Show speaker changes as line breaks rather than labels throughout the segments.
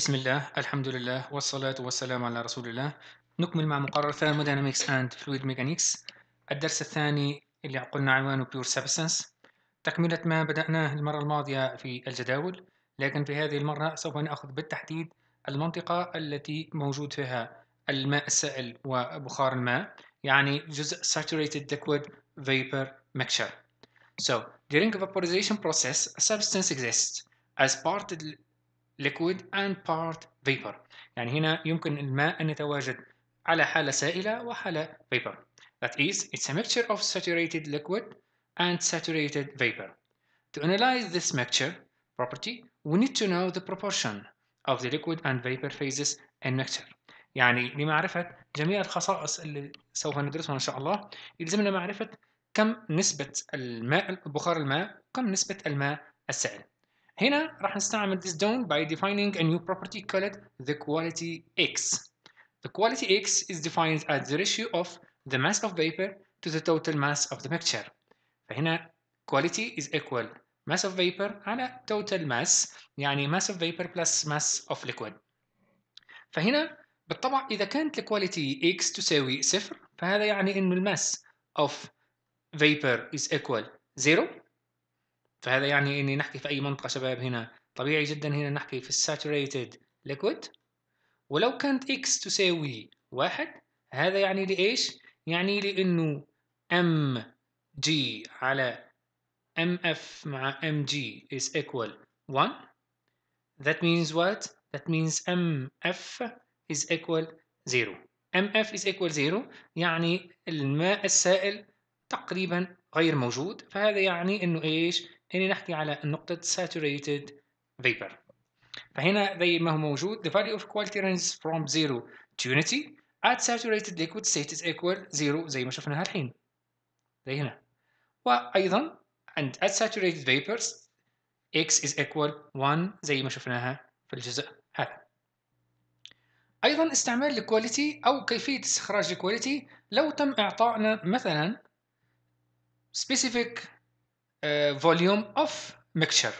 بسم الله الحمد لله والصلاة والسلام على رسول الله نكمل مع مقرر thermodynamics and fluid mechanics الدرس الثاني اللي قلنا عنوانه pure substance تكملة ما بدأناه المرة الماضية في الجداول لكن في هذه المرة سوف نأخذ بالتحديد المنطقة التي موجود فيها الماء السائل وبخار الماء يعني جزء saturated liquid vapor mixture So during vaporization process a substance exists as part liquid and part vapor يعني هنا يمكن الماء أن يتواجد على حالة سائلة وحالة vapor That is, it's a mixture of saturated liquid and saturated vapor. To analyze this mixture property, we need to know the proportion of the liquid and vapor phases in mixture. يعني لمعرفة جميع الخصائص اللي سوف ندرسها إن شاء الله يلزمنا معرفة كم نسبة الماء بخار الماء وكم نسبة الماء السائل هنا راح نستعمل this done by defining a new property called the quality x. The quality x is defined as the ratio of the mass of vapor to the total mass of the mixture. فهنا quality is equal mass of vapor على total mass يعني mass of vapor plus mass of liquid. فهنا بالطبع إذا كانت quality x تساوي صفر فهذا يعني إنه mass of vapor is equal zero فهذا يعني اني نحكي في اي منطقه شباب هنا طبيعي جدا هنا نحكي في الساتوريتد ليكويد ولو كانت اكس تساوي واحد هذا يعني لايش؟ يعني لانه ام جي على ام اف مع ام جي is equal 1 that means what? that means ام اف is equal 0 ام اف is equal 0 يعني الماء السائل تقريبا غير موجود فهذا يعني انه ايش؟ هنا نحكي على نقطة saturated vapor فهنا زي ما هو موجود the value of quality runs from zero to unity at saturated liquid state is equal zero زي ما شفناها الحين زي هنا وأيضا and at saturated vapors x is equal one زي ما شفناها في الجزء هذا أيضا استعمال الكواليتي أو كيفية استخراج الكواليتي لو تم إعطائنا مثلا specific فوليوم اوف ميكشر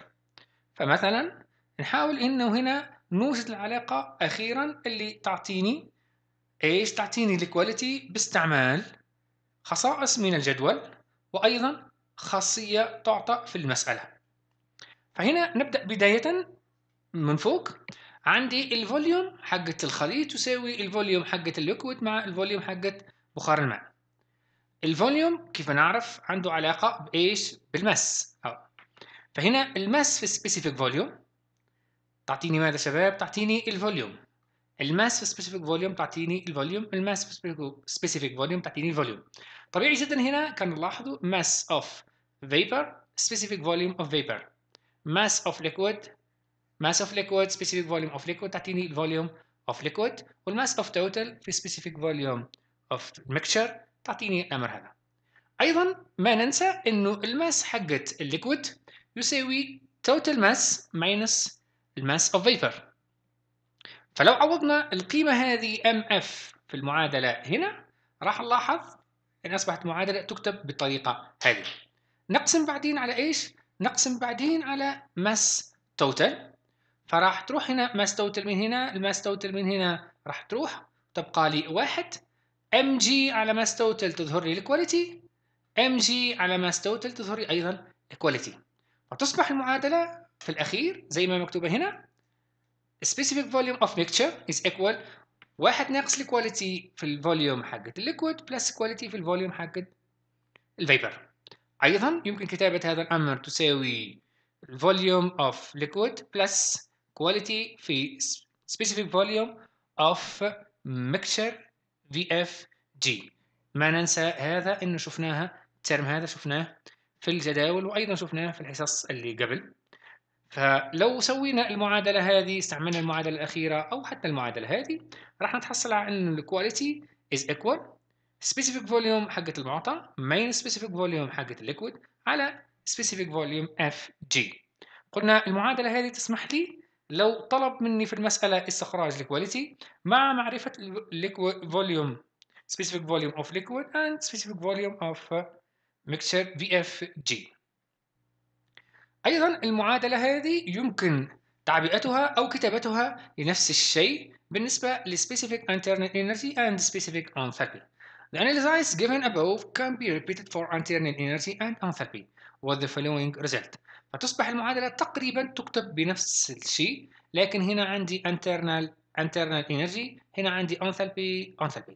فمثلا نحاول انه هنا نوجد العلاقه اخيرا اللي تعطيني ايش تعطيني الكواليتي باستعمال خصائص من الجدول وايضا خاصيه تعطى في المساله فهنا نبدا بدايه من فوق عندي الفوليوم حقة الخليط تساوي الفوليوم حقة الليكويد مع الفوليوم حقة بخار الماء الفوليوم كيف نعرف عنده علاقه بايش بالمس اه فهنا المس في سبيسيفيك فوليوم تعطيني ماذا شباب تعطيني الفوليوم الماس في سبيسيفيك فوليوم تعطيني الفوليوم الماس في سبيسيفيك فوليوم تعطيني الفوليوم طبيعي جدا هنا كان نلاحظوا ماس اوف فيبر سبيسيفيك فوليوم اوف فيبر ماس اوف ليكويد ماس اوف ليكويد سبيسيفيك فوليوم اوف ليكويد تعطيني الفوليوم اوف ليكويد والماس اوف توتال في سبيسيفيك فوليوم اوف ميكشر تعطيني الامر هذا ايضا ما ننسى انه الماس حقت الليكويد يساوي توتال ماس ماينس الماس اوف فيبر فلو عوضنا القيمه هذه ام اف في المعادله هنا راح نلاحظ ان اصبحت معادله تكتب بالطريقه هذه نقسم بعدين على ايش نقسم بعدين على ماس توتال فراح تروح هنا ماس توتال من هنا الماس توتال من هنا راح تروح تبقى لي واحد ام جي على ماس توتال تظهر لي الكواليتي ام جي على ماس توتال تظهر لي ايضا الكواليتي فتصبح المعادله في الاخير زي ما مكتوبه هنا specific volume of mixture is equal واحد ناقص الكواليتي في الفوليوم حقت الليكويد بلس كواليتي في الفوليوم حقت الفيبر ايضا يمكن كتابه هذا الامر تساوي الفوليوم of liquid plus quality في specific volume of mixture في اف جي ما ننسى هذا انه شفناها الترم هذا شفناه في الجداول وايضا شفناه في الحصص اللي قبل فلو سوينا المعادلة هذه استعملنا المعادلة الأخيرة أو حتى المعادلة هذه راح نتحصل على أن الكواليتي is equal specific volume حقة المعطى main specific volume حقة الليكويد على specific volume FG قلنا المعادلة هذه تسمح لي لو طلب مني في المسألة استخراج الكواليتي مع معرفة volume specific volume of liquid and specific volume of mixture VFG. أيضا المعادلة هذه يمكن تعبئتها أو كتابتها لنفس الشيء بالنسبة ل specific internal energy and specific enthalpy The analysis given above can be repeated for internal energy and enthalpy what the following result فتصبح المعادلة تقريبا تكتب بنفس الشيء لكن هنا عندي internal internal energy هنا عندي enthalpy enthalpy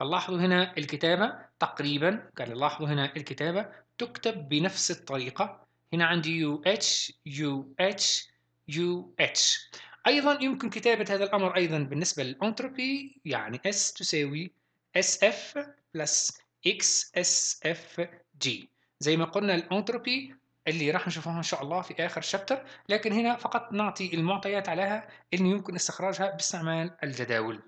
فلاحظوا هنا الكتابة تقريبا كان لاحظوا هنا الكتابة تكتب بنفس الطريقة هنا عندي UH UH UH أيضا يمكن كتابة هذا الأمر أيضا بالنسبة للأنتروبي يعني S تساوي SF plus XSFG زي ما قلنا الانتروبي اللي راح نشوفها ان شاء الله في اخر شابتر لكن هنا فقط نعطي المعطيات عليها اللي يمكن استخراجها باستعمال الجداول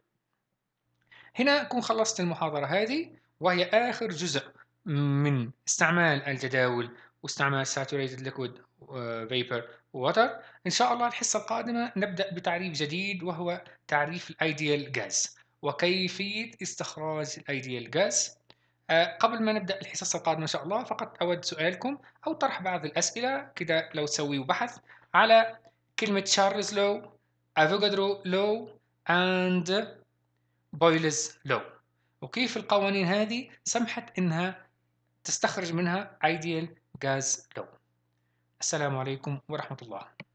هنا أكون خلصت المحاضرة هذه وهي آخر جزء من استعمال الجداول واستعمال saturated liquid آه، vapor water إن شاء الله الحصة القادمة نبدأ بتعريف جديد وهو تعريف الايديال جاز وكيفية استخراج الايديال جاز آه، قبل ما نبدا الحصص القادمه ان شاء الله فقط اود سؤالكم او طرح بعض الاسئله كده لو تسويوا بحث على كلمه تشارلز لو افوغادرو لو اند بويلز لو وكيف القوانين هذه سمحت انها تستخرج منها ايديال جاز لو السلام عليكم ورحمه الله